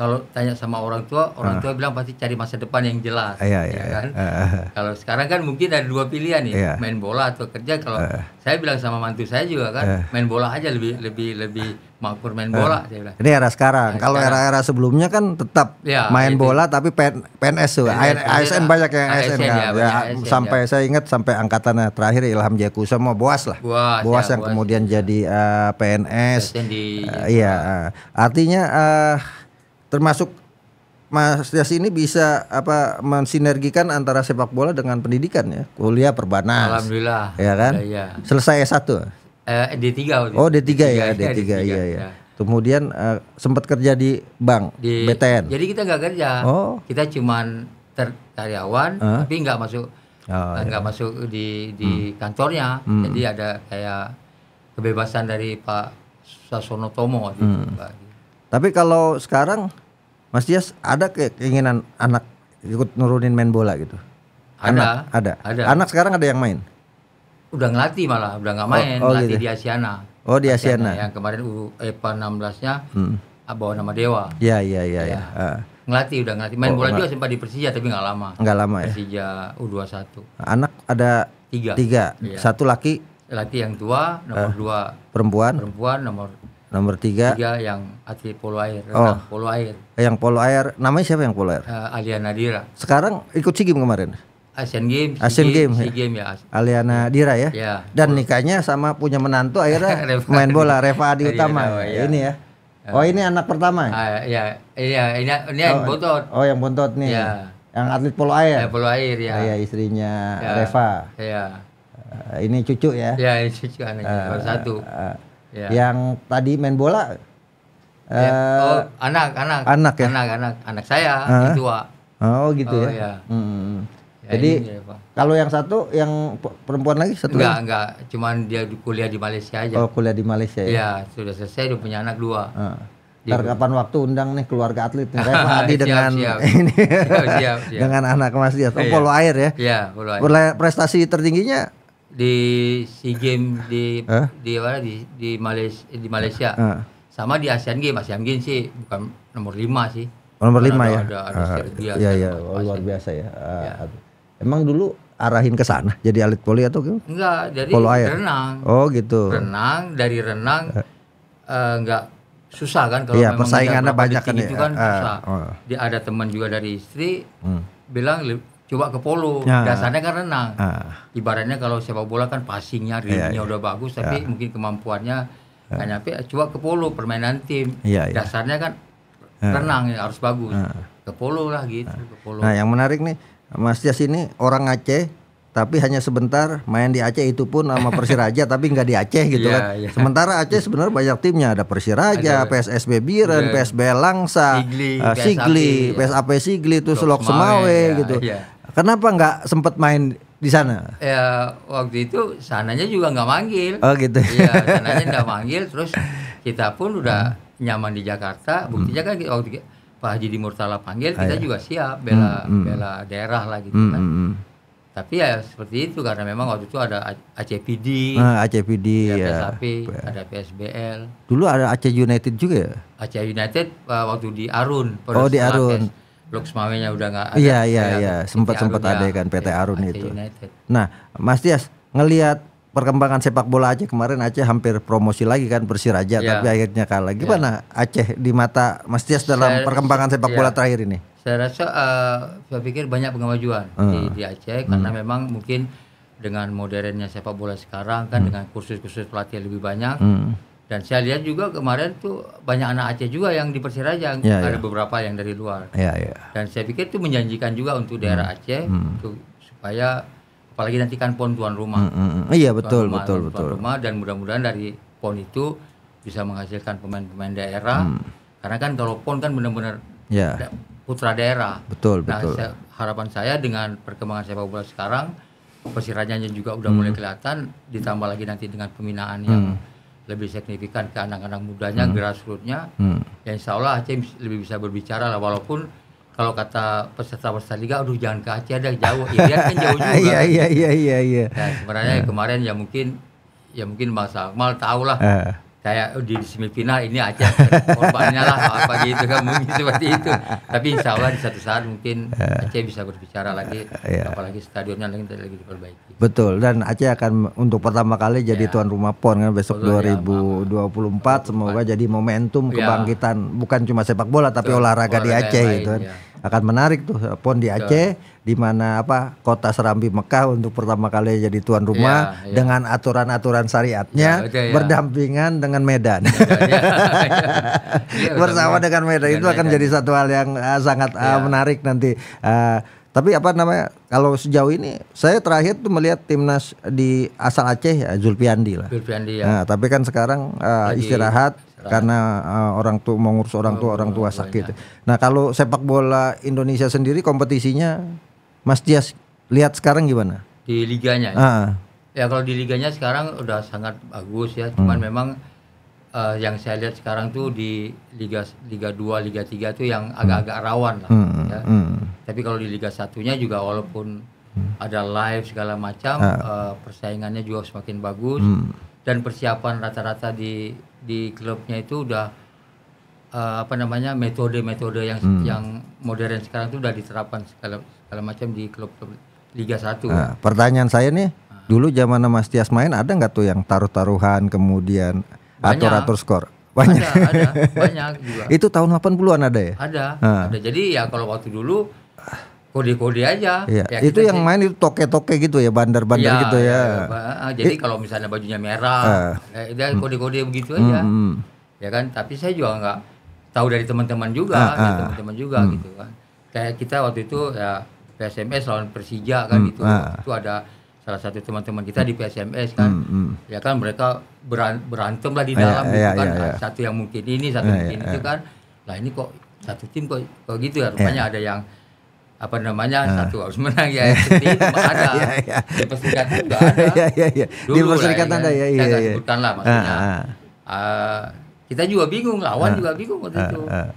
kalau tanya sama orang tua, orang ah. tua bilang pasti cari masa depan yang jelas, ah, iya, ya iya, iya. kan? Uh. Kalau sekarang kan mungkin ada dua pilihan ya, yeah. main bola atau kerja. Kalau uh. saya bilang sama mantu saya juga kan, uh. main bola aja lebih lebih lebih makmur main bola. Uh. Saya bilang. Ini era sekarang. Nah, kalau era-era sebelumnya kan tetap ya, main itu. bola tapi PN, PNS tuh, PNS, ASN banyak yang ASN, ASN kan. Ya, ya, ASN, ya. sampai ya. saya ingat sampai angkatannya terakhir Ilham Jaku semua boas lah, boas, boas ya, yang boas, kemudian ya. jadi uh, eh, PNS. Eh, iya, eh. artinya. Uh, termasuk Mas Yasi ini bisa apa mensinergikan antara sepak bola dengan pendidikan ya kuliah perbanas alhamdulillah ya kan iya, iya. ya, ya. selesai S1 eh, D3 waktu oh D3, D3 ya D3, D3, D3 iya ya. ya. Kemudian uh, sempat kerja di bank di, BTN. Jadi kita nggak kerja. Oh. Kita cuman karyawan huh? tapi nggak masuk oh, nggak oh, iya. masuk di di hmm. kantornya. Hmm. Jadi ada kayak kebebasan dari Pak Sasono Tomo gitu. Hmm. Tapi kalau sekarang Mas Dias ada keinginan anak ikut nurunin main bola gitu? Anak, ada. Ada. Anak sekarang ada yang main? Udah ngelatih malah, udah nggak oh, main, oh, oh, ngelatih gitu. di Asiana. Oh, di Asiana. Asiana. Yang kemarin U EPA eh, 16-nya hmm. Ah, bawa nama Dewa. Iya, iya, iya, ya. ya. Uh. Ngelatih udah ngelatih. Main oh, bola enggak. juga sempat di Persija tapi nggak lama. Nggak lama ya. Persija U21. Anak ada tiga. Tiga. Ya. Satu laki. Laki yang tua, nomor uh, dua perempuan. Perempuan nomor Nomor tiga. Tiga yang atlet polo air. oh. Polo air. Eh, yang polo air. Namanya siapa yang polo air? Uh, Alia Nadira. Sekarang ikut SEA Games kemarin? Asian Games. Asian iya, Games. Game, Game ya. ya. Aliana Dira ya. ya. Dan nikahnya sama punya menantu akhirnya main bola Reva Adi iya, Utama. Iya. ya. Ini ya. Oh ini anak pertama. Uh, ya, iya ini ini yang oh, bontot. Oh yang bontot nih. Ya. Yang atlet polo air. Ya, polo air ya. Ah, istrinya ya. Reva. Ya. Uh, ini cucu ya. Ya ini cucu anaknya uh, satu. Uh, yeah. yang tadi main bola yeah. Ya. uh, oh, anak anak anak ya anak anak anak saya uh ah. -huh. ketua oh gitu oh, ya, ya. Hmm. ya jadi ya, kalau yang satu yang perempuan lagi satu enggak lagi? enggak cuman dia kuliah di Malaysia aja oh kuliah di Malaysia ya, ya sudah selesai udah punya anak dua uh. Ntar kapan waktu undang nih keluarga atlet nih Pak Adi dengan siap. ini siap, siap, siap. dengan anak Mas Dias. Oh, iya. polo air ya. Iya, polo air. Prestasi tertingginya di SEA Games di huh? di mana di di Malaysia di Malaysia. Uh. Sama di ASEAN Games, ASEAN Games sih bukan nomor lima sih. Oh, nomor lima ya. Ada, ada uh, ah, Serbia. Iya iya, kan, iya. Oh, luar biasa ya. Uh, ya. Emang dulu arahin ke sana jadi atlet poli atau gimana? Enggak, dari polo air. renang. Oh, gitu. Renang dari renang uh, enggak susah kan kalau iya, kan gitu ya, memang persaingannya banyak kan, itu kan uh, susah. Uh. Dia ada teman juga dari istri hmm. bilang coba ke polo ya. dasarnya kan renang ah. ibaratnya kalau sepak bola kan passingnya ringnya ya, ya. udah bagus tapi ya. mungkin kemampuannya ya. hanya coba ke polo permainan tim ya, ya. dasarnya kan yeah. renang ya harus bagus ya. ke polo lah gitu ya. ke polo nah yang menarik nih Mas Jas ini orang Aceh tapi hanya sebentar main di Aceh itu pun sama Persiraja tapi nggak di Aceh gitu yeah, kan. Yeah. Sementara Aceh sebenarnya banyak timnya ada Persiraja, ada, PSSB Biren, yeah. PSB Langsa, Sigli, uh, Sigli PSAP, PSAP Sigli itu Selok Semawe, ya, gitu. Yeah. Kenapa nggak sempet main di sana? Ya waktu itu sananya juga nggak manggil. Oh gitu. Iya sananya nggak manggil. Terus kita pun udah hmm. nyaman di Jakarta. Buktinya kan waktu Pak Haji di Murtala panggil kita Ayah. Iya. juga siap bela hmm, hmm, bela daerah lah gitu hmm, kan. Hmm, hmm. Tapi ya seperti itu karena memang waktu itu ada ACPD, nah, ACPD, ya. ada PSBL. Dulu ada Aceh United juga ya? Aceh United uh, waktu di Arun. Oh di Arun. Lux udah nggak ada. Iya iya iya, sempat sempat ada ya, kan PT iya, Arun itu. United. Nah, Mas Tias ngelihat perkembangan sepak bola Aceh kemarin Aceh hampir promosi lagi kan Persiraja ya. tapi akhirnya kalah. Iya. Gimana ya. Aceh di mata Mas Tias dalam saya, perkembangan sepak ya. bola terakhir ini? Saya rasa uh, saya pikir banyak kemajuan hmm. di, di Aceh karena hmm. memang mungkin dengan modernnya sepak bola sekarang kan hmm. dengan kursus-kursus pelatih lebih banyak. Hmm dan saya lihat juga kemarin tuh banyak anak Aceh juga yang di Persiraja, ya, ya. ada ya. beberapa yang dari luar. Ya, ya. Dan saya pikir itu menjanjikan juga untuk daerah hmm. Aceh hmm. untuk supaya apalagi nanti kan pon tuan rumah. Hmm, hmm. hmm. Iya betul betul betul tuan betul. Rumah dan mudah-mudahan dari pon itu bisa menghasilkan pemain-pemain daerah. Hmm. Karena kan kalau pon kan benar-benar ya. putra daerah. Betul nah, betul. Saya, harapan saya dengan perkembangan sepak bola sekarang Persirajanya juga udah hmm. mulai kelihatan ditambah lagi nanti dengan pembinaan yang hmm lebih signifikan ke anak-anak mudanya, hmm. grassrootsnya. Hmm. Ya insya Allah Aceh lebih bisa berbicara lah walaupun kalau kata peserta-peserta liga, aduh jangan ke Aceh dah jauh. Irian ya, kan jauh juga. Iya iya iya iya. iya. Ya, sebenarnya yeah. kemarin ya mungkin ya mungkin Bang Akmal tahu lah. Uh saya oh, di semifinal ini aja korbannya lah apa gitu kan mungkin seperti itu tapi insya Allah di satu saat mungkin eh. Aceh bisa berbicara lagi yeah. apalagi stadionnya lagi lagi diperbaiki betul dan Aceh akan untuk pertama kali jadi yeah. tuan rumah PON kan besok betul, 2024 ya, semoga jadi momentum iya. kebangkitan yeah. bukan cuma sepak bola tapi olahraga, olahraga di Aceh gitu kan yeah akan menarik tuh pon di Aceh di mana apa kota Serambi Mekah untuk pertama kali jadi tuan rumah yeah, yeah. dengan aturan-aturan syariatnya yeah, okay, iya. yeah. berdampingan dengan Medan yeah, yeah, yeah. bersama dengan Medan itu iya, akan iya. jadi satu hal yang uh, sangat uh, menarik nanti uh, tapi apa namanya kalau sejauh ini saya terakhir tuh melihat timnas di asal Aceh ya Zulfiandi lah. Zulfiandi ya. Nah, tapi kan sekarang uh, istirahat karena uh, orang tua mau ngurus orang tua orang tua sakit. Nah kalau sepak bola Indonesia sendiri kompetisinya, Mas Dias lihat sekarang gimana? Di liganya. Ya? Ah. Ya kalau di liganya sekarang udah sangat bagus ya, cuman hmm. memang uh, yang saya lihat sekarang tuh di liga liga 2, liga tiga tuh yang agak-agak hmm. rawan lah hmm. ya. Hmm. Tapi kalau di liga satunya juga walaupun hmm. ada live segala macam, ah. uh, persaingannya juga semakin bagus. Hmm. Dan persiapan rata-rata di di klubnya itu udah uh, apa namanya metode-metode yang hmm. yang modern sekarang itu udah diterapkan segala segala macam di klub Liga 1. Nah, pertanyaan saya nih, nah. dulu zaman Mas Tias main ada nggak tuh yang taruh-taruhan kemudian atur-atur skor? Banyak. Ada, ada, banyak juga. itu tahun 80-an ada ya? Ada, nah. ada. Jadi ya kalau waktu dulu kode-kode aja. Iya. Ya, itu yang sih. main itu toke-toke gitu ya, bandar-bandar ya, gitu ya. ya jadi kalau misalnya bajunya merah, uh, ya, hmm. kode-kode begitu hmm, aja. Hmm. ya kan, tapi saya juga nggak tahu dari teman-teman juga, uh, uh, teman-teman juga hmm. gitu kan. Kayak kita waktu itu ya PSMS lawan Persija kan gitu. Uh, itu ada salah satu teman-teman kita di PSMS kan. Ya kan mereka berantem lah di dalam uh, gitu uh, kan. uh, satu yang mungkin ini, satu mungkin itu kan. Lah ini kok satu tim kok kok gitu ya, rupanya ada yang apa namanya uh. satu harus menang ya seperti itu ada di perserikatan juga, ada iya, iya, iya. Dulu di perserikatan ya, ya, ya, saya sebutkan lah ah, maksudnya uh, uh. Uh, kita juga bingung lawan uh, juga bingung waktu uh, itu uh.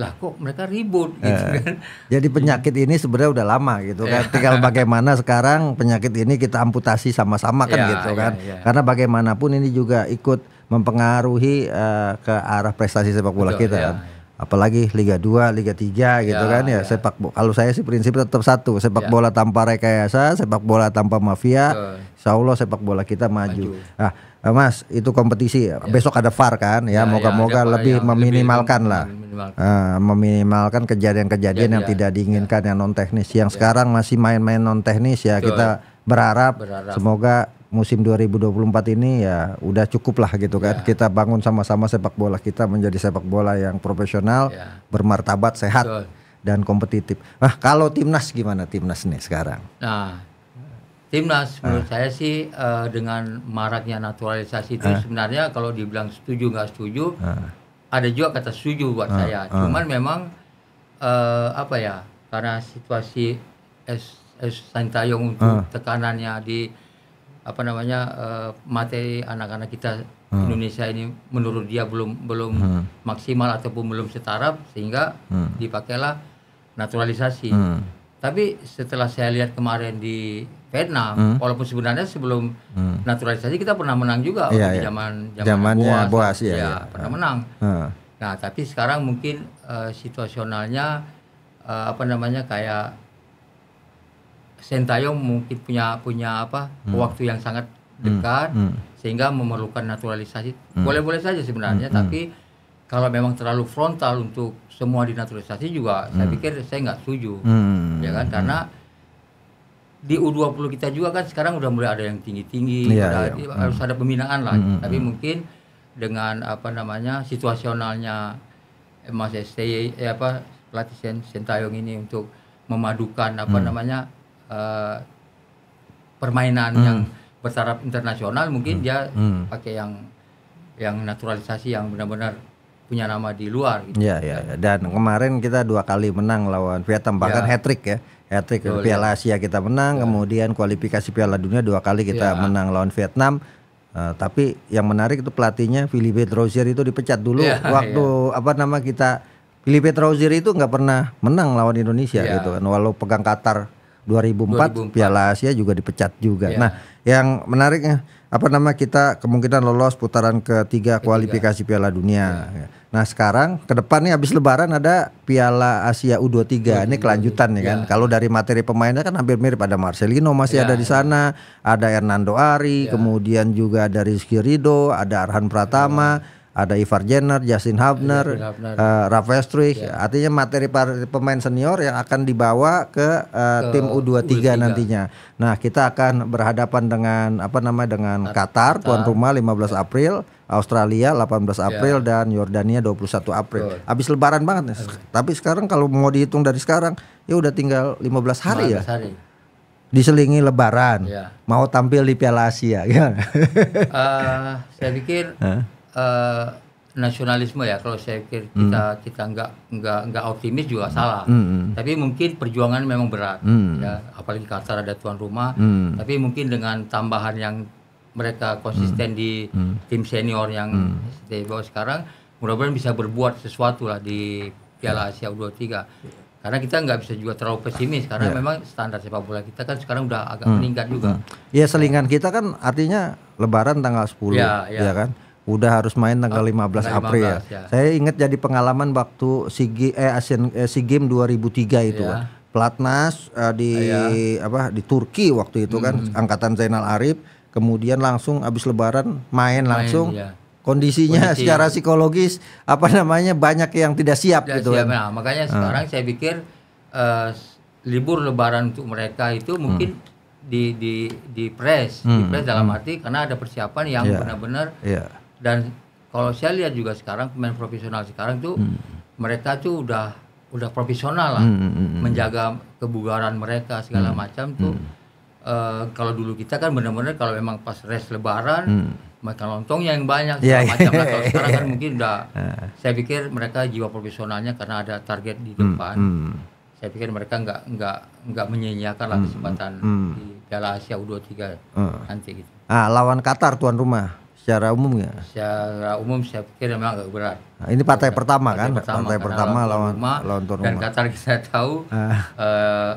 lah kok mereka ribut uh, gitu kan jadi penyakit ini sebenarnya udah lama gitu kan tinggal bagaimana sekarang penyakit ini kita amputasi sama-sama kan yeah, gitu kan yeah, karena bagaimanapun ini juga ikut mempengaruhi uh, ke arah prestasi sepak bola Betul, kita ya, kan apalagi Liga 2, Liga 3 gitu ya, kan ya. ya. Sepak kalau saya sih prinsip tetap satu, sepak ya. bola tanpa rekayasa, sepak bola tanpa mafia. Insya Allah sepak bola kita maju. Ah, Nah, eh, Mas, itu kompetisi. Ya. Besok ada VAR kan ya, ya moga-moga ya, ya, lebih lebih meminimalkan lebih lah. Meminimalkan. Eh, kejadian-kejadian ya, yang tidak diinginkan yang non teknis. Yang sekarang masih main-main non teknis ya Betul. kita berharap, berharap semoga musim 2024 ini ya udah cukup lah gitu kan. Yeah. Kita bangun sama-sama sepak bola kita menjadi sepak bola yang profesional, yeah. bermartabat, sehat Betul. dan kompetitif. Nah, kalau timnas gimana timnas nih sekarang? Nah, timnas menurut ah. menurut saya sih uh, dengan maraknya naturalisasi itu uh. sebenarnya kalau dibilang setuju nggak setuju, uh. ada juga kata setuju buat saya. Cuman memang uh, apa ya? Karena situasi es, es Sintayong untuk tekanannya di apa namanya uh, materi anak-anak kita hmm. Indonesia ini menurut dia belum belum hmm. maksimal ataupun belum setara sehingga hmm. dipakailah naturalisasi. Hmm. Tapi setelah saya lihat kemarin di Vietnam, hmm. walaupun sebenarnya sebelum hmm. naturalisasi kita pernah menang juga ya, di iya. zaman zaman zaman Boas, Boas ya, ya, ya pernah hmm. menang. Hmm. Nah, tapi sekarang mungkin uh, situasionalnya uh, apa namanya kayak Sentayong mungkin punya punya apa hmm. waktu yang sangat hmm. dekat hmm. sehingga memerlukan naturalisasi hmm. boleh-boleh hmm. saja sebenarnya hmm. tapi kalau memang terlalu frontal untuk semua dinaturalisasi juga hmm. saya pikir saya nggak setuju hmm. ya kan karena di U20 kita juga kan sekarang udah mulai ada yang tinggi-tinggi ya, ya. Hmm. harus ada pembinaan lah hmm. hmm tapi mungkin dengan apa namanya situasionalnya Mas STY eh, apa pelatih Sentayong ini untuk memadukan apa hmm. namanya Eh, permainan hmm. yang bertaraf internasional mungkin hmm. dia hmm. pakai yang yang naturalisasi yang benar-benar punya nama di luar gitu. Iya, Ya. Dan kemarin kita dua kali menang lawan Vietnam bahkan iya. ya. hat trick ya. Hat trick Betul, Piala iya. Asia kita menang, ya. kemudian kualifikasi Piala Dunia dua kali kita ya. menang lawan Vietnam. Uh, tapi yang menarik itu pelatihnya Philippe Trozier itu dipecat dulu ya, waktu ya. apa nama kita Philippe Trozier itu nggak pernah menang lawan Indonesia ya. gitu kan walau pegang Qatar 2004, 2004 Piala Asia juga dipecat juga. Yeah. Nah, yang menariknya apa nama kita kemungkinan lolos putaran ketiga, kualifikasi Piala Dunia. Yeah. Ya. Nah, sekarang ke depan nih habis lebaran ada Piala Asia U23. 23. Ini kelanjutan nih ya kan. Ya. Kalau dari materi pemainnya kan hampir mirip ada Marcelino masih yeah. ada di sana, ya. ada Hernando Ari, yeah. kemudian juga ada Rizky Rido, ada Arhan Pratama. Yeah ada Ivar Jenner, Justin Hubner, Hubner. uh, Ya. Artinya materi pemain senior yang akan dibawa ke, uh, ke tim U23, U23 nantinya. Nah, kita akan berhadapan dengan apa namanya dengan Qatar, Qatar. tuan rumah 15 ya. April, Australia 18 ya. April ya. dan Yordania 21 April. Betul. Abis lebaran banget nih. Tapi sekarang kalau mau dihitung dari sekarang, ya udah tinggal 15 hari 15 ya. Hari diselingi Lebaran, ya. mau tampil di Piala Asia, Ya, uh, saya pikir huh? Eh, nasionalisme ya kalau saya pikir hmm. kita hmm. kita nggak nggak nggak optimis juga salah hmm, hmm. tapi mungkin perjuangan memang berat hmm. ya apalagi Qatar ada tuan rumah hmm. tapi mungkin dengan tambahan yang mereka konsisten hmm. di hmm. tim senior yang hmm. di bawah sekarang mudah-mudahan bisa berbuat sesuatu lah di Piala ya. Asia U23 karena kita nggak bisa juga terlalu pesimis karena yeah. memang standar sepak bola kita kan sekarang udah agak hmm. meningkat juga. Hmm. Ya selingan kita kan artinya Lebaran tanggal 10 yeah, yeah. ya kan udah harus main tanggal 15 belas April 15, ya. ya. Saya ingat jadi pengalaman waktu SIG eh Asian eh, SEA Game 2003 itu ya. Kan. Platnas eh, di ya. apa di Turki waktu itu kan. hmm. kan angkatan Zainal Arif kemudian langsung habis lebaran main, main langsung ya. Kondisinya Kondisi. secara psikologis apa namanya banyak yang tidak siap tidak gitu siap. kan. Nah, makanya hmm. sekarang saya pikir uh, libur lebaran untuk mereka itu mungkin hmm. di di di press, hmm. di press dalam hmm. arti karena ada persiapan yang iya. benar-benar yeah dan kalau saya lihat juga sekarang pemain profesional sekarang tuh hmm. mereka tuh udah udah profesional lah hmm, hmm, hmm. menjaga kebugaran mereka segala hmm. macam tuh hmm. uh, kalau dulu kita kan benar-benar kalau memang pas res lebaran hmm. makan lontongnya yang banyak yeah, ya, ya. macam lah kalau sekarang kan mungkin udah ah. saya pikir mereka jiwa profesionalnya karena ada target di hmm, depan hmm, hmm. saya pikir mereka nggak nggak nggak menyia-nyiakan lah kesempatan hmm, di Piala Asia U23 hmm. Ah. nanti gitu ah lawan Qatar tuan rumah secara umum ya? Secara umum saya pikir memang agak berat. Nah, ini partai ya, pertama kan? Pertama, partai pertama lawan rumah, lawan tuan rumah. Dan Qatar kita tahu ah. eh,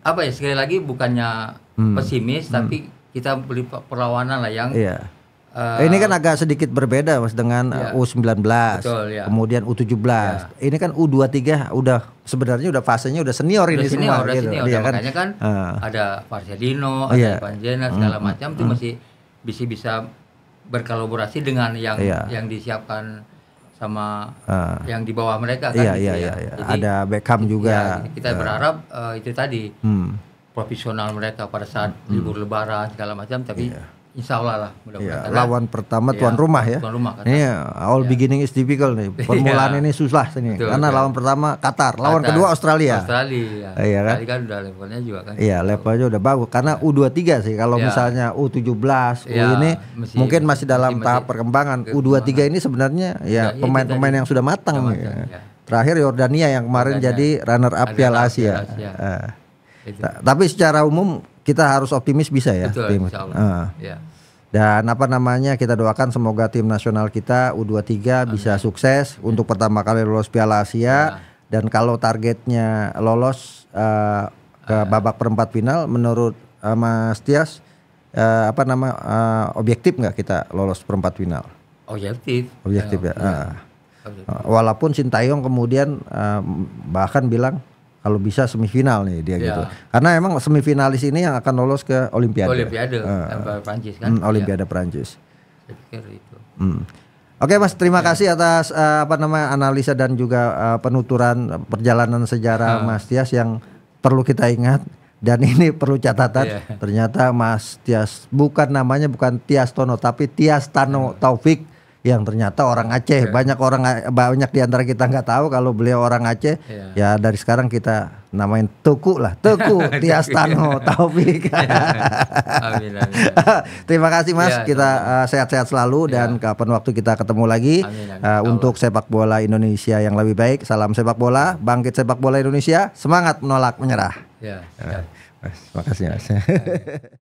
apa ya sekali lagi bukannya hmm. pesimis hmm. tapi kita beli perlawanan lah yang iya. Uh, ini kan agak sedikit berbeda mas dengan iya. U19, Betul, iya. kemudian U17. belas iya. Ini kan U23 udah sebenarnya udah fasenya udah senior udah ini senior, semua. Udah gitu. senior, iya, kan, makanya kan uh, ada Marcelino, ada iya. Panjena segala hmm, hmm, macam itu hmm. masih bisa bisa berkolaborasi dengan yang iya. yang disiapkan sama uh, yang di bawah mereka kan iya, gitu iya, ya. Iya, iya. Jadi, ada Beckham iya, juga. Ya, kita uh, berharap uh, itu tadi hmm. profesional mereka pada saat hmm. libur lebaran segala macam tapi iya. Insya Allah lah mudah Ya, lawan pertama ya, tuan rumah ya. Tuan rumah Qatar. Iya, all ya. beginning is difficult nih. Iya. Permulaan ya. ini susah sini. Betul, karena betul. lawan pertama Qatar, lawan Qatar. kedua Australia. Australia. Iya kan? kan udah levelnya juga kan. Iya, levelnya udah bagus karena ya. U23 sih kalau ya. misalnya U17, ya, U iya, ini masih, mungkin masih dalam masih, tahap masih perkembangan. U23 ini sebenarnya ya iya, pemain-pemain ya, yang sudah matang. Sudah ya. matang ya. Ya. Terakhir Yordania yang kemarin Yordania. jadi runner up Piala Asia. Eh. tapi secara umum kita harus optimis bisa ya. Betul, optimis. Insya Allah. Uh. Ya. Dan apa namanya kita doakan semoga tim nasional kita U23 Amin. bisa sukses Amin. untuk pertama kali lolos Piala Asia ya. dan kalau targetnya lolos uh, ke ah. babak perempat final menurut uh, Mas Tias uh, apa nama uh, objektif nggak kita lolos perempat final? Objektif. Objektif ya. ya. Uh. Walaupun Sintayong kemudian uh, bahkan bilang kalau bisa semifinal nih dia gitu. ya. gitu. Karena emang semifinalis ini yang akan lolos ke Olimpiade. Olimpiade uh, Prancis kan? Mm, Olimpiade ya. Prancis. Saya pikir itu. Mm. Oke Mas, terima ya. kasih atas uh, apa namanya analisa dan juga uh, penuturan eh, perjalanan sejarah hmm. Mas Tias yang perlu kita ingat dan ini perlu catatan. Ya. Ternyata Mas Tias bukan namanya bukan Tias Tono tapi Tias Tano hmm. Ya. Taufik yang ternyata orang Aceh. Iya. Banyak orang banyak di antara kita nggak tahu kalau beliau orang Aceh. Yeah. Ya dari sekarang kita namain Tuku lah, Tuku Tias Tano Taufik. Iya. Terima kasih Mas, ya, kita sehat sehat-sehat selalu ya. dan kapan waktu kita ketemu lagi amin, amin. Uh, untuk sepak bola Indonesia yang lebih baik. Salam sepak bola, bangkit sepak bola Indonesia, semangat menolak menyerah. Ya, ya. Mas, kasih Mas. Iya.